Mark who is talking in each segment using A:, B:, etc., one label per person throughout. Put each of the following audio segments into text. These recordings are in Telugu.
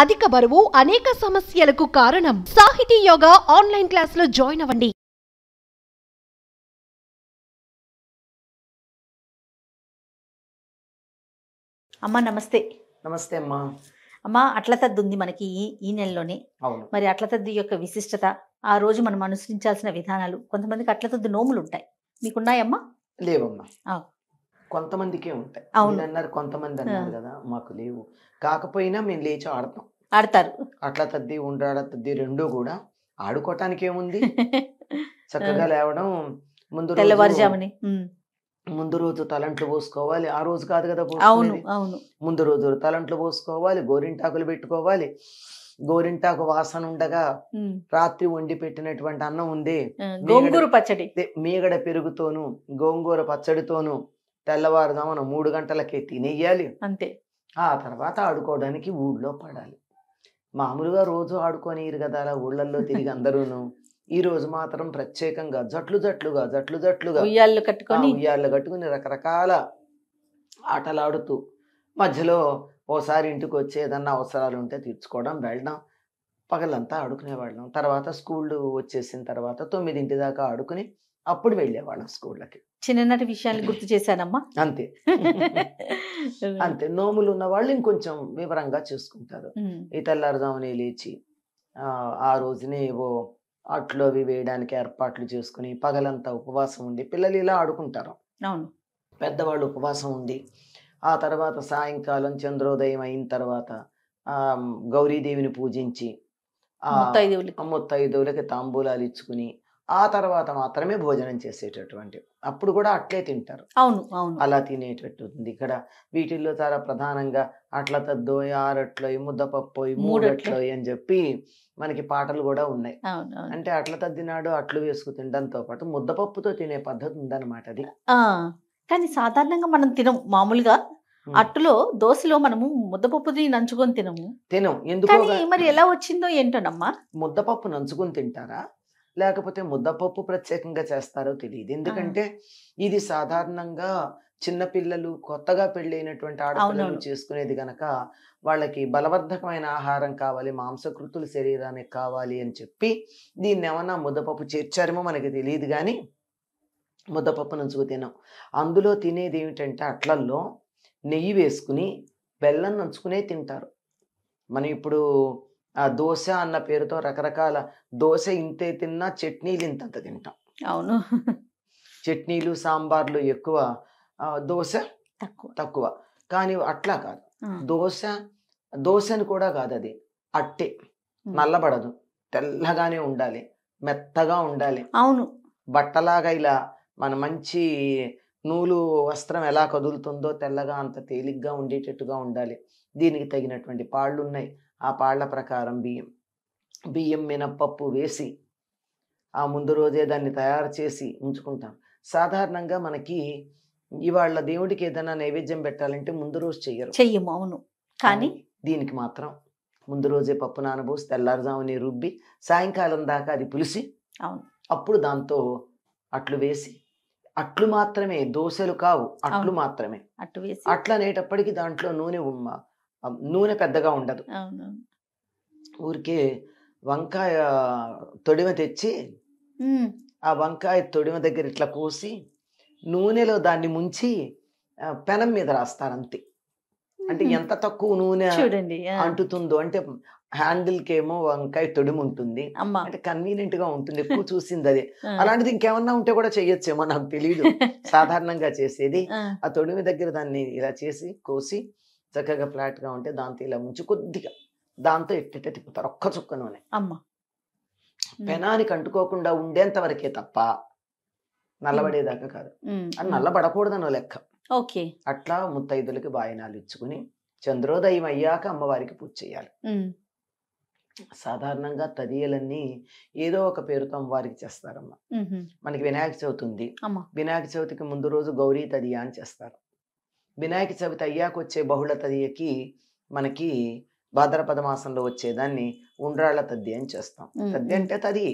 A: అధిక బరువు అనేక సమస్యలకు కారణం సాహితీ యోగా ఆన్లైన్ క్లాస్ లో జాయిన్ అవ్వండి అమ్మ నమస్తే నమస్తే అమ్మా అమ్మ అట్లతద్దు ఉంది మనకి ఈ ఈ నెలలోనే మరి తద్దు యొక్క విశిష్టత ఆ రోజు మనం అనుసరించాల్సిన విధానాలు కొంతమందికి తద్దు నోములు ఉంటాయి మీకున్నాయమ్మా లేవమ్మా కొంతమందికే ఉంటాయి అవును అన్నారు కొంతమంది అన్నారు కదా మాకు లేవు కాకపోయినా మేము లేచి ఆడతాం ఆడతారు అట్లా తద్ది ఉండాడ తద్ది రెండు కూడా ఆడుకోవటానికి ఏముంది చక్కగా లేవడం ముందు తెల్లవారుజామని ముందు రోజు తలంట్లు పోసుకోవాలి ఆ రోజు కాదు కదా అవును అవును ముందు రోజు తలంట్లు పోసుకోవాలి గోరింటాకులు పెట్టుకోవాలి గోరింటాకు వాసన ఉండగా రాత్రి వండి పెట్టినటువంటి అన్నం ఉంది గోంగూర పచ్చడి మీగడ పెరుగుతోను గోంగూర పచ్చడితోను తెల్లవారుదామన మూడు గంటలకే తినేయాలి అంతే ఆ తర్వాత ఆడుకోవడానికి ఊళ్ళో పడాలి మామూలుగా రోజు ఆడుకొనిరు కదా అలా ఊళ్ళల్లో తిరిగి అందరూను ఈ రోజు మాత్రం ప్రత్యేకంగా జట్లు జట్లుగా జట్లు జట్లుగా ఉయ్యాళ్ళు కట్టుకొని ఉయ్యాళ్ళు కట్టుకుని రకరకాల ఆటలాడుతూ మధ్యలో ఓసారి ఇంటికి వచ్చి ఏదన్నా అవసరాలు ఉంటే తీర్చుకోవడం వెళ్ళడం పగలంతా ఆడుకునేవాళ్ళం తర్వాత స్కూళ్ళు వచ్చేసిన తర్వాత తొమ్మిదింటి దాకా ఆడుకుని అప్పుడు వెళ్ళేవాళ్ళం స్కూళ్ళకి చిన్ననాటి విషయాన్ని గుర్తు చేశానమ్మా అంతే అంతే నోములు ఉన్న వాళ్ళు ఇంకొంచెం వివరంగా చూసుకుంటారు ఈ తెల్లారుజామునే లేచి ఆ రోజునే ఏవో అట్లు అవి వేయడానికి ఏర్పాట్లు చేసుకుని పగలంతా ఉపవాసం ఉండి పిల్లలు ఇలా ఆడుకుంటారు అవును పెద్దవాళ్ళు ఉపవాసం ఉండి ఆ తర్వాత సాయంకాలం చంద్రోదయం అయిన తర్వాత గౌరీదేవిని పూజించి ముత్తైదేవులకి తాంబూలాలు ఇచ్చుకుని ఆ తర్వాత మాత్రమే భోజనం చేసేటటువంటి అప్పుడు కూడా అట్లే తింటారు అవును అవును అలా తినేటట్టుంది ఇక్కడ వీటిల్లో చాలా ప్రధానంగా అట్ల తద్దో ఆరట్లో ముద్దపప్పు మూడట్లో అని చెప్పి మనకి పాటలు కూడా ఉన్నాయి అంటే అట్ల తద్దినాడు అట్లు వేసుకు తినడంతో పాటు ముద్దపప్పుతో తినే పద్ధతి ఉందన్నమాట అది కానీ సాధారణంగా మనం తినం మామూలుగా అట్టులో దోశలో మనము ముద్దపప్పుని నంచుకొని తినము తినం ఎందుకు మరి ఎలా వచ్చిందో ఏంటోనమ్మా ముద్దపప్పు నంచుకొని తింటారా లేకపోతే ముద్దపప్పు ప్రత్యేకంగా చేస్తారో తెలియదు ఎందుకంటే ఇది సాధారణంగా చిన్నపిల్లలు కొత్తగా పెళ్ళైనటువంటి ఆడపిల్లలు చేసుకునేది గనక వాళ్ళకి బలవర్ధకమైన ఆహారం కావాలి మాంసకృతులు శరీరానికి కావాలి అని చెప్పి దీన్ని ఏమన్నా ముద్దపప్పు చేర్చారేమో మనకి తెలియదు కానీ ముద్దపప్పు నుంచి తినాం అందులో తినేది ఏమిటంటే అట్లల్లో నెయ్యి వేసుకుని బెల్లం నంచుకునే తింటారు మనం ఇప్పుడు ఆ దోశ అన్న పేరుతో రకరకాల దోశ ఇంతే తిన్నా చట్నీలు ఇంత తింటాం అవును చట్నీలు సాంబార్లు ఎక్కువ దోశ తక్కువ తక్కువ కానీ అట్లా కాదు దోశ దోశని కూడా కాదు అది అట్టే నల్లబడదు తెల్లగానే ఉండాలి మెత్తగా ఉండాలి అవును బట్టలాగా ఇలా మన మంచి నూలు వస్త్రం ఎలా కదులుతుందో తెల్లగా అంత తేలిగ్గా ఉండేటట్టుగా ఉండాలి దీనికి తగినటువంటి పాళ్ళు ఉన్నాయి ఆ పాళ్ల ప్రకారం బియ్యం బియ్యం మినప్పప్పు వేసి ఆ ముందు రోజే దాన్ని తయారు చేసి ఉంచుకుంటాం సాధారణంగా మనకి ఇవాళ దేవుడికి ఏదైనా నైవేద్యం పెట్టాలంటే ముందు రోజు చెయ్యరు చెయ్యము అవును కానీ దీనికి మాత్రం ముందు రోజే పప్పు నానబోసి తెల్లారుజాముని రుబ్బి సాయంకాలం దాకా అది పులిసి అవును అప్పుడు దాంతో అట్లు వేసి అట్లు మాత్రమే దోశలు కావు అట్లు మాత్రమే అట్లు అనేటప్పటికి దాంట్లో నూనె ఉమ్మ నూనె పెద్దగా ఉండదు ఊరికే వంకాయ తొడిమ తెచ్చి ఆ వంకాయ తొడిమ దగ్గర ఇట్లా కోసి నూనెలో దాన్ని ముంచి పెనం మీద రాస్తారు అంతే అంటే ఎంత తక్కువ నూనె అంటుతుందో అంటే హ్యాండిల్ వంకాయ తొడిమి ఉంటుంది అంటే కన్వీనియంట్ గా ఉంటుంది ఎక్కువ చూసింది అది అలాంటిది ఇంకేమన్నా ఉంటే కూడా చెయ్యొచ్చేమో నాకు తెలియదు సాధారణంగా చేసేది ఆ తొడిమి దగ్గర దాన్ని ఇలా చేసి కోసి చక్కగా ఫ్లాట్గా ఉంటే దాంతో ఇలా ఉంచి కొద్దిగా దాంతో ఎట్టిట్ట తిప్పుతారు ఒక్క చుక్క నూనె అమ్మ పెనానికి అంటుకోకుండా ఉండేంత వరకే తప్ప నల్లబడేదాకా కాదు అని నల్లబడకూడదనో లెక్క ఓకే అట్లా ముత్తైదులకి బాయనాలు ఇచ్చుకుని చంద్రోదయం అయ్యాక అమ్మవారికి పూజ చేయాలి సాధారణంగా తదియలన్నీ ఏదో ఒక పేరుతో అమ్మవారికి చేస్తారమ్మా మనకి వినాయక చవితి ఉంది వినాయక చవితికి ముందు రోజు గౌరీ తదియా అని చేస్తారు వినాయక చవితి అయ్యాక వచ్చే బహుళ తదియకి మనకి భాద్రపద మాసంలో వచ్చేదాన్ని ఉండ్రాళ్ల తద్ది అని చేస్తాం తద్ది అంటే తది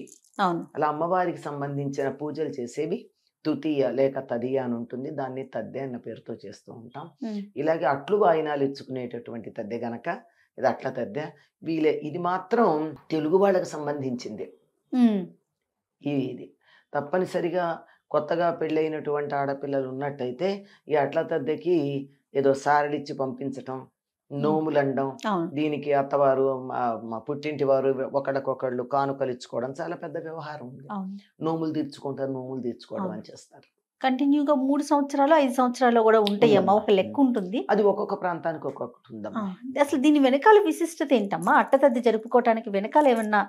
A: అలా అమ్మవారికి సంబంధించిన పూజలు చేసేవి తృతీయ లేక తదియ అని ఉంటుంది దాన్ని తద్దె అన్న పేరుతో చేస్తూ ఉంటాం ఇలాగే అట్లు వాయినాలు ఇచ్చుకునేటటువంటి తద్దె గనక ఇది అట్ల తద్దె వీలే ఇది మాత్రం తెలుగు వాళ్ళకి సంబంధించింది ఇది తప్పనిసరిగా కొత్తగా పెళ్ళైనటువంటి ఆడపిల్లలు ఉన్నట్టయితే ఈ అట్ల తద్దెకి ఏదో సారలిచ్చి పంపించటం నోములండం దీనికి అత్తవారు మా పుట్టింటి వారు ఒకళ్ళకొకళ్ళు కానుకలు ఇచ్చుకోవడం చాలా పెద్ద వ్యవహారం ఉంది నోములు తీర్చుకుంటారు నోములు తీర్చుకోవడం అని చేస్తారు కంటిన్యూగా మూడు సంవత్సరాలు ఐదు సంవత్సరాలు కూడా ఉంటాయమ్మా ఒక లెక్క ఉంటుంది అది ఒక్కొక్క ప్రాంతానికి ఒక్కొక్కటి ఉందమ్మా అసలు దీని వెనకాల విశిష్టత ఏంటమ్మా అట్టతద్ది జరుపుకోవటానికి వెనకాల ఏమన్నా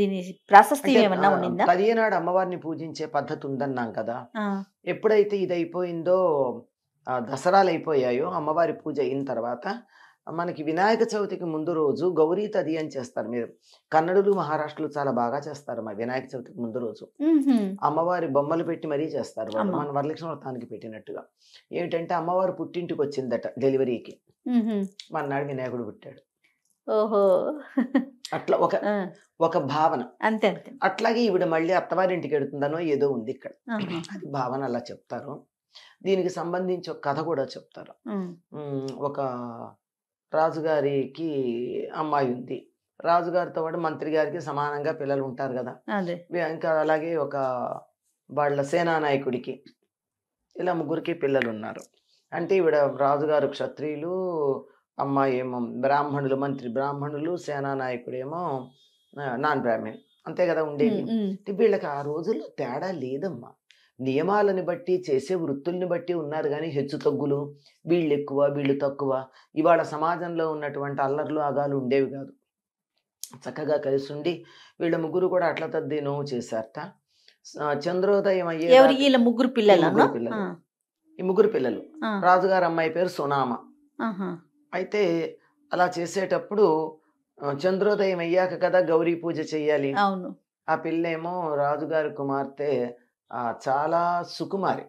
A: దీని ప్రాశస్తి ఏమన్నా ఉండిందా పదిహేనాడు అమ్మవారిని పూజించే పద్ధతి ఉందన్నాం కదా ఎప్పుడైతే ఇది అయిపోయిందో దసరాలు అయిపోయాయో అమ్మవారి పూజ అయిన తర్వాత మనకి వినాయక చవితికి ముందు రోజు గౌరీ తది అని చేస్తారు మీరు కన్నడలు మహారాష్ట్రలు చాలా బాగా చేస్తారు మరి వినాయక చవితికి ముందు రోజు అమ్మవారి బొమ్మలు పెట్టి మరీ చేస్తారు మన వరలక్ష్మి వ్రతానికి పెట్టినట్టుగా ఏమిటంటే అమ్మవారు పుట్టింటికి వచ్చిందట డెలివరీకి మన్నాడు వినాయకుడు పుట్టాడు ఓహో అట్లా ఒక ఒక భావన అంతే అంతే అట్లాగే ఈవిడ మళ్ళీ అత్తవారింటికి వెడుతుందనో ఏదో ఉంది ఇక్కడ అది భావన అలా చెప్తారు దీనికి సంబంధించి ఒక కథ కూడా చెప్తారు ఒక రాజుగారికి అమ్మాయి ఉంది రాజుగారితో పాటు మంత్రి గారికి సమానంగా పిల్లలు ఉంటారు కదా ఇంకా అలాగే ఒక వాళ్ళ సేనానాయకుడికి ఇలా ముగ్గురికి పిల్లలు ఉన్నారు అంటే ఈవిడ రాజుగారు క్షత్రియులు అమ్మాయి ఏమో బ్రాహ్మణులు మంత్రి బ్రాహ్మణులు ఏమో నాన్ బ్రాహ్మణ్ అంతే కదా ఉండేది వీళ్ళకి ఆ రోజుల్లో తేడా లేదమ్మా నియమాలను బట్టి చేసే వృత్తుల్ని బట్టి ఉన్నారు కానీ హెచ్చు తగ్గులు వీళ్ళు ఎక్కువ వీళ్ళు తక్కువ ఇవాళ సమాజంలో ఉన్నటువంటి అల్లర్లు అగాలు ఉండేవి కాదు చక్కగా కలిసి ఉండి వీళ్ళ ముగ్గురు కూడా అట్ల నోవు చేశారట చంద్రోదయం అయ్యే వీళ్ళ ముగ్గురు పిల్లలు పిల్లలు ఈ ముగ్గురు పిల్లలు రాజుగారు అమ్మాయి పేరు సునామ అయితే అలా చేసేటప్పుడు చంద్రోదయం అయ్యాక కదా గౌరీ పూజ చెయ్యాలి ఆ పిల్లేమో రాజుగారి కుమార్తె చాలా సుకుమారి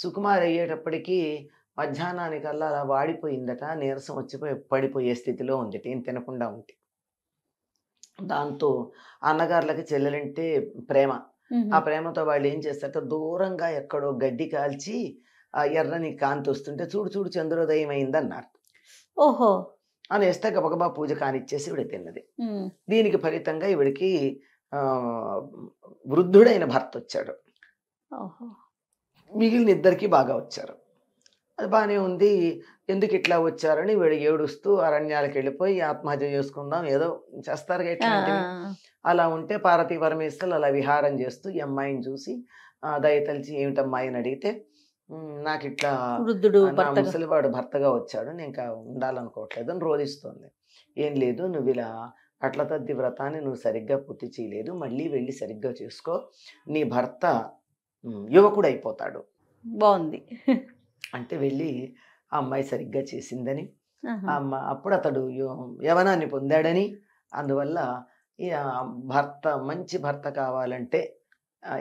A: సుకుమారి అయ్యేటప్పటికీ మధ్యాహ్నానికల్లా అలా వాడిపోయిందట నీరసం వచ్చిపోయి పడిపోయే స్థితిలో ఉంది ఏం తినకుండా ఉంటే దాంతో అన్నగారులకి చెల్లెలంటే ప్రేమ ఆ ప్రేమతో వాళ్ళు ఏం చేస్తారట దూరంగా ఎక్కడో గడ్డి కాల్చి ఆ ఎర్రని కాంతి వస్తుంటే చూడు చూడు చంద్రోదయం అయిందన్నారు ఓహో అని వేస్తే గబగబా పూజ కానిచ్చేసి ఇవిడ తిన్నది దీనికి ఫలితంగా ఇవిడికి వృద్ధుడైన భర్త వచ్చాడు మిగిలిన ఇద్దరికి బాగా వచ్చారు అది బాగానే ఉంది ఎందుకు ఇట్లా వచ్చారని వీడు ఏడుస్తూ అరణ్యాలకు వెళ్ళిపోయి ఆత్మహత్య చేసుకుందాం ఏదో చేస్తారు ఎట్లాంటివి అలా ఉంటే పార్వతీ పరమేశ్వరులు అలా విహారం చేస్తూ ఈ అమ్మాయిని చూసి దయతలిచి ఏమిటమ్మాయి అని అడిగితే నాకు ఇట్లా వృద్ధుడు ముసలివాడు భర్తగా వచ్చాడు నేను ఇంకా ఉండాలనుకోవట్లేదు అని రోధిస్తుంది ఏం లేదు నువ్వు ఇలా అట్ల తద్ది వ్రతాన్ని నువ్వు సరిగ్గా పూర్తి చేయలేదు మళ్ళీ వెళ్ళి సరిగ్గా చేసుకో నీ భర్త యువకుడు అయిపోతాడు బాగుంది అంటే వెళ్ళి ఆ అమ్మాయి సరిగ్గా చేసిందని అమ్మ అప్పుడు అతడు యవనాన్ని పొందాడని అందువల్ల భర్త మంచి భర్త కావాలంటే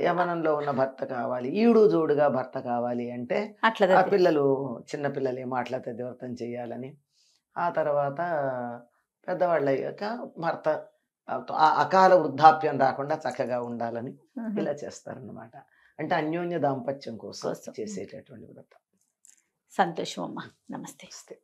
A: యవనంలో ఉన్న భర్త కావాలి ఈడు జోడుగా భర్త కావాలి అంటే ఆ పిల్లలు చిన్న పిల్లలు ఏమో అట్లా తద్వర్తం చేయాలని ఆ తర్వాత పెద్దవాళ్ళు అయ్యాక భర్త అకాల వృద్ధాప్యం రాకుండా చక్కగా ఉండాలని ఇలా చేస్తారన్నమాట అంటే అన్యోన్య దాంపత్యం కోసం చేసేటటువంటి వ్రతం సంతోషం అమ్మా నమస్తే